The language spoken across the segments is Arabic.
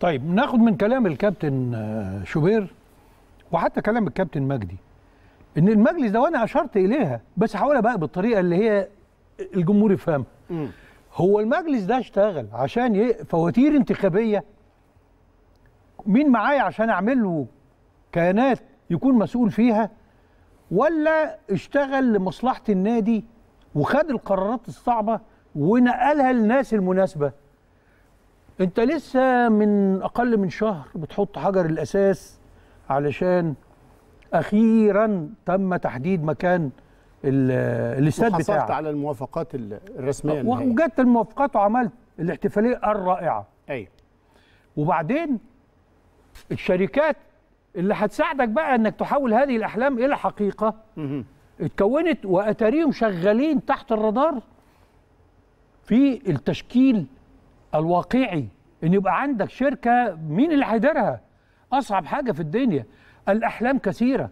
طيب ناخد من كلام الكابتن آه، شوبير وحتى كلام الكابتن مجدي ان المجلس ده وانا اشرت اليها بس هقولها بقى بالطريقه اللي هي الجمهور يفهمها هو المجلس ده اشتغل عشان فواتير انتخابيه مين معايا عشان اعمل له كيانات يكون مسؤول فيها ولا اشتغل لمصلحه النادي وخد القرارات الصعبه ونقلها للناس المناسبه انت لسه من اقل من شهر بتحط حجر الاساس علشان اخيرا تم تحديد مكان الاستاد بتاعك وحصلت على الموافقات الرسميه آه، وجدت الموافقات وعملت الاحتفاليه الرائعه ايوه وبعدين الشركات اللي هتساعدك بقى انك تحول هذه الاحلام الى حقيقه مه. اتكونت واتاريهم شغالين تحت الرادار في التشكيل الواقعي ان يبقى عندك شركه مين اللي هيديرها اصعب حاجه في الدنيا الاحلام كثيره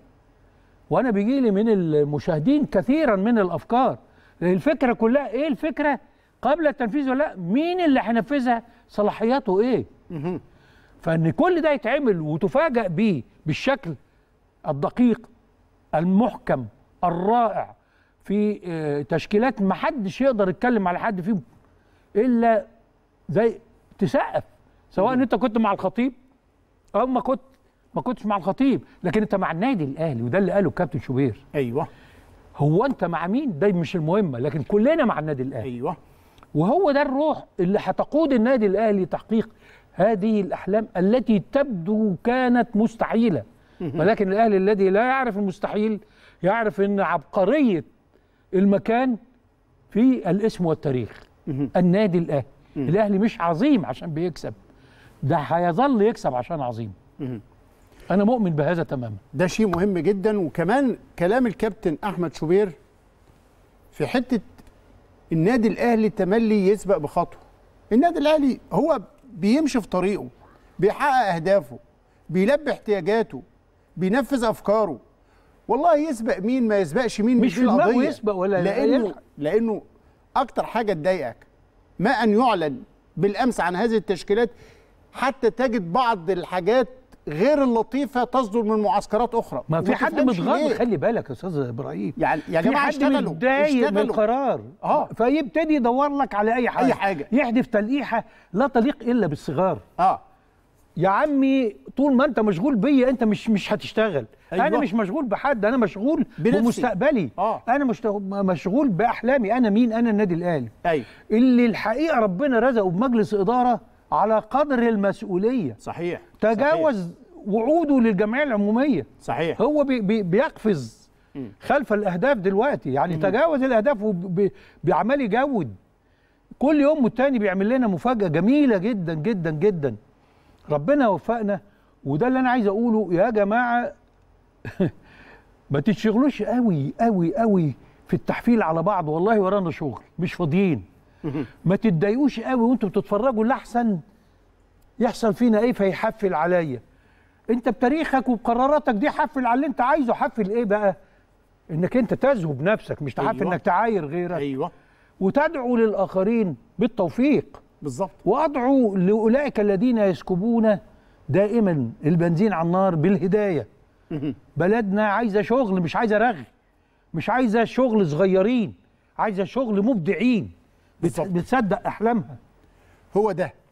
وانا بيجي لي من المشاهدين كثيرا من الافكار الفكره كلها ايه الفكره قبل التنفيذ ولا لا مين اللي هينفذها صلاحياته ايه فان كل ده يتعمل وتفاجئ بيه بالشكل الدقيق المحكم الرائع في آه، تشكيلات ما حدش يقدر يتكلم على حد فيهم الا زي تسقف سواء ان انت كنت مع الخطيب او ما كنت ما كنتش مع الخطيب لكن انت مع النادي الاهلي وده اللي قاله الكابتن شوبير ايوه هو انت مع مين ده مش المهمه لكن كلنا مع النادي الاهلي ايوه وهو ده الروح اللي هتقود النادي الاهلي تحقيق هذه الاحلام التي تبدو كانت مستحيله ولكن الاهلي الذي لا يعرف المستحيل يعرف ان عبقريه المكان في الاسم والتاريخ النادي الاهلي مم. الاهلي مش عظيم عشان بيكسب ده هيظل يكسب عشان عظيم مم. انا مؤمن بهذا تماما ده شيء مهم جدا وكمان كلام الكابتن احمد شوبير في حته النادي الاهلي تملي يسبق بخطوه النادي الاهلي هو بيمشي في طريقه بيحقق اهدافه بيلبي احتياجاته بينفذ افكاره والله يسبق مين ما يسبقش مين مش في دماغه يسبق ولا لانه لانه اكتر حاجه تضايقك ما أن يعلن بالأمس عن هذه التشكيلات حتى تجد بعض الحاجات غير اللطيفه تصدر من معسكرات اخرى ما في حد متغاضى خلي بالك يا استاذ ابراهيم يعني, يعني يا جماعه اشتغلوا اشتغلوا من القرار اه فيبتدي يدور لك على اي حاجه اي حاجه يحدف تلقيحه لا تليق الا بالصغار اه يا عمي طول ما انت مشغول بيا انت مش مش هتشتغل أيوة. انا مش مشغول بحد انا مشغول بنفسي. بمستقبلي آه. انا مش مشغول باحلامي انا مين انا النادي الاهلي أيوة. اللي الحقيقه ربنا رزقه بمجلس اداره على قدر المسؤوليه صحيح تجاوز صحيح. وعوده للجمعيه العموميه صحيح هو بي... بي... بيقفز خلف الاهداف دلوقتي يعني م. تجاوز الاهداف وبيعمل يجود كل يوم والتاني بيعمل لنا مفاجاه جميله جدا جدا جدا ربنا وفقنا وده اللي انا عايز اقوله يا جماعه ما تتشغلوش قوي قوي قوي في التحفيل على بعض والله ورانا شغل مش فاضيين ما تتضايقوش قوي وانتوا بتتفرجوا لاحسن يحصل فينا ايه فيحفل عليا انت بتاريخك وبقراراتك دي حفل على اللي انت عايزه حفل ايه بقى انك انت تزهو نفسك مش تحفل أيوة. انك تعاير غيرك ايوه وتدعو للاخرين بالتوفيق بالظبط وأدعو لأولئك الذين يسكبون دائما البنزين على النار بالهداية بلدنا عايزة شغل مش عايزة رغي مش عايزة شغل صغيرين عايزة شغل مبدعين بتصدق أحلامها هو ده